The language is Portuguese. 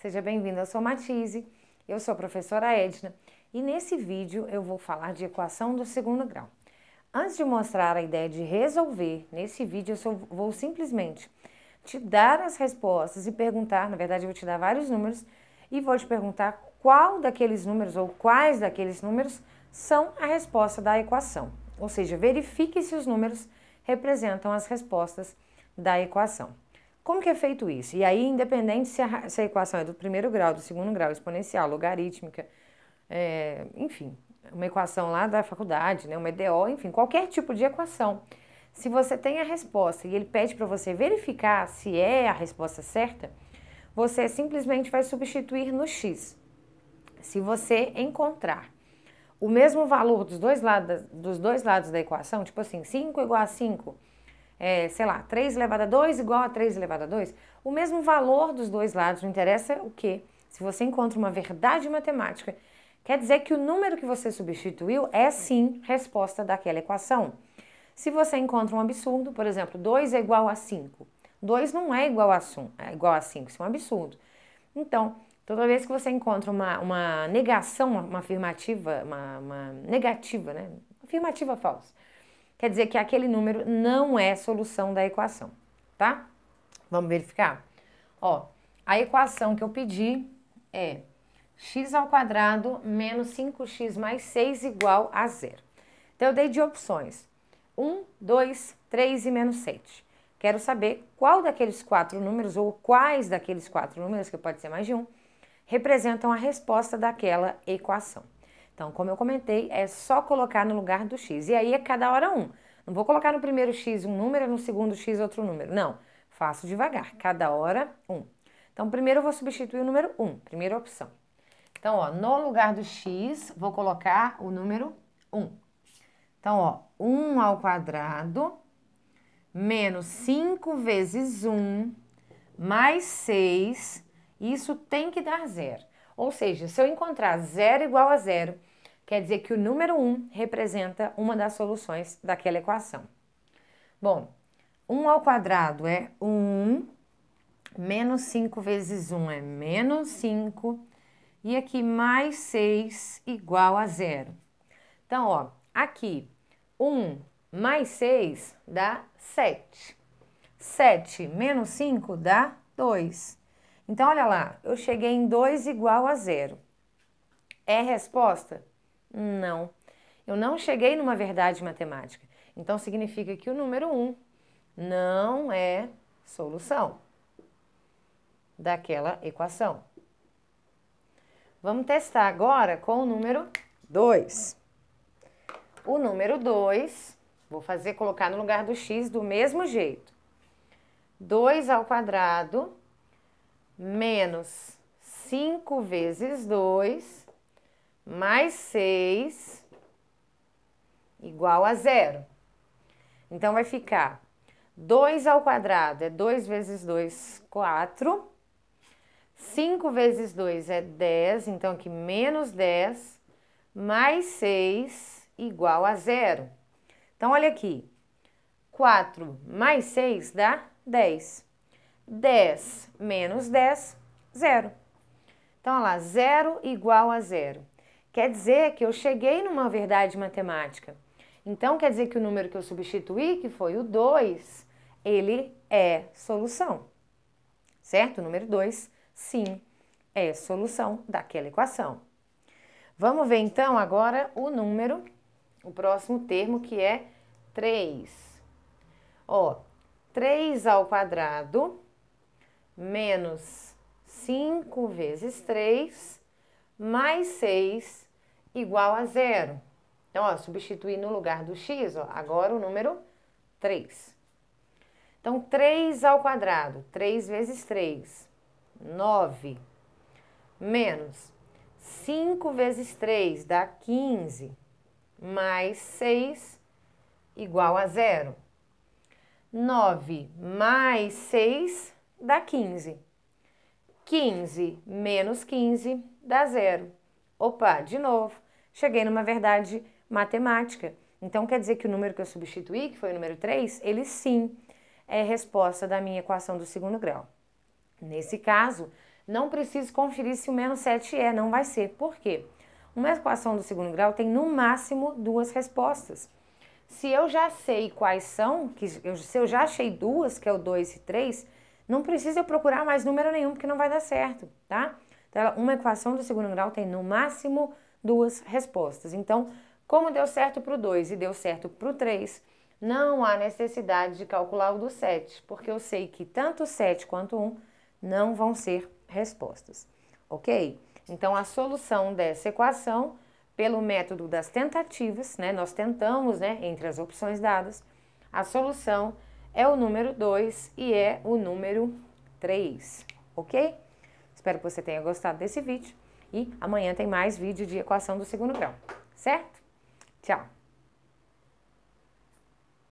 Seja bem-vindo, eu sou Matise, eu sou a professora Edna e nesse vídeo eu vou falar de equação do segundo grau. Antes de mostrar a ideia de resolver, nesse vídeo eu só vou simplesmente te dar as respostas e perguntar, na verdade eu vou te dar vários números e vou te perguntar qual daqueles números ou quais daqueles números são a resposta da equação. Ou seja, verifique se os números representam as respostas da equação. Como que é feito isso? E aí, independente se a, se a equação é do primeiro grau, do segundo grau, exponencial, logarítmica, é, enfim, uma equação lá da faculdade, né, uma EDO, enfim, qualquer tipo de equação. Se você tem a resposta e ele pede para você verificar se é a resposta certa, você simplesmente vai substituir no x. Se você encontrar o mesmo valor dos dois lados, dos dois lados da equação, tipo assim, 5 igual a 5 é, sei lá, 3 elevado a 2 igual a 3 elevado a 2, o mesmo valor dos dois lados, não interessa o quê? Se você encontra uma verdade matemática, quer dizer que o número que você substituiu é sim resposta daquela equação. Se você encontra um absurdo, por exemplo, 2 é igual a 5. 2 não é igual a 5, é igual a 5, isso é um absurdo. Então, toda vez que você encontra uma, uma negação, uma, afirmativa, uma, uma negativa, né? Afirmativa falsa quer dizer que aquele número não é solução da equação, tá? Vamos verificar? Ó, a equação que eu pedi é x ao quadrado menos 5x mais 6 igual a zero. Então, eu dei de opções 1, 2, 3 e menos 7. Quero saber qual daqueles quatro números, ou quais daqueles quatro números, que pode ser mais de um, representam a resposta daquela equação. Então, como eu comentei, é só colocar no lugar do x. E aí é cada hora um. Não vou colocar no primeiro x um número, e no segundo x outro número. Não, faço devagar. Cada hora um. Então, primeiro eu vou substituir o número 1, primeira opção. Então, ó, no lugar do x, vou colocar o número 1. Então, ó, 1 ao quadrado menos 5 vezes 1 mais 6, isso tem que dar zero. Ou seja, se eu encontrar zero igual a zero Quer dizer que o número 1 representa uma das soluções daquela equação. Bom, 1 ao quadrado é 1, menos 5 vezes 1 é menos 5, e aqui mais 6 igual a zero. Então, ó, aqui 1 mais 6 dá 7. 7 menos 5 dá 2. Então, olha lá, eu cheguei em 2 igual a zero. É resposta? Não. Eu não cheguei numa verdade matemática. Então significa que o número 1 um não é solução daquela equação. Vamos testar agora com o número 2. O número 2, vou fazer colocar no lugar do x do mesmo jeito. 2 ao quadrado menos 5 vezes 2 mais 6 igual a zero. Então, vai ficar 2 ao quadrado é 2 vezes 2, 4. 5 vezes 2 é 10, então aqui menos 10, mais 6 igual a zero. Então, olha aqui, 4 mais 6 dá 10. 10 menos 10, zero. Então, olha lá, zero igual a zero quer dizer que eu cheguei numa verdade matemática. Então quer dizer que o número que eu substituí, que foi o 2, ele é solução. Certo? O número 2, sim, é solução daquela equação. Vamos ver então agora o número, o próximo termo que é 3. Ó, 3 ao quadrado menos 5 vezes 3 mais 6 igual a zero. Então, ó, substituir no lugar do x, ó, agora o número 3. Então, 3 ao quadrado, 3 vezes 3, 9, menos 5 vezes 3 dá 15, mais 6 igual a zero. 9 mais 6 dá 15. 15 menos 15 dá zero. Opa, de novo cheguei numa verdade matemática. Então quer dizer que o número que eu substituí, que foi o número 3, ele sim é resposta da minha equação do segundo grau. Nesse caso, não preciso conferir se o menos 7 é, não vai ser. Por quê? Uma equação do segundo grau tem no máximo duas respostas. Se eu já sei quais são, que eu, se eu já achei duas, que é o 2 e 3, não precisa eu procurar mais número nenhum, porque não vai dar certo, tá? Então, uma equação do segundo grau tem no máximo duas respostas. Então, como deu certo para o 2 e deu certo para o 3, não há necessidade de calcular o do 7, porque eu sei que tanto o 7 quanto o 1 não vão ser respostas, ok? Então, a solução dessa equação, pelo método das tentativas, né, nós tentamos né, entre as opções dadas, a solução é o número 2 e é o número 3, ok? Espero que você tenha gostado desse vídeo. E amanhã tem mais vídeo de equação do segundo grau, certo? Tchau!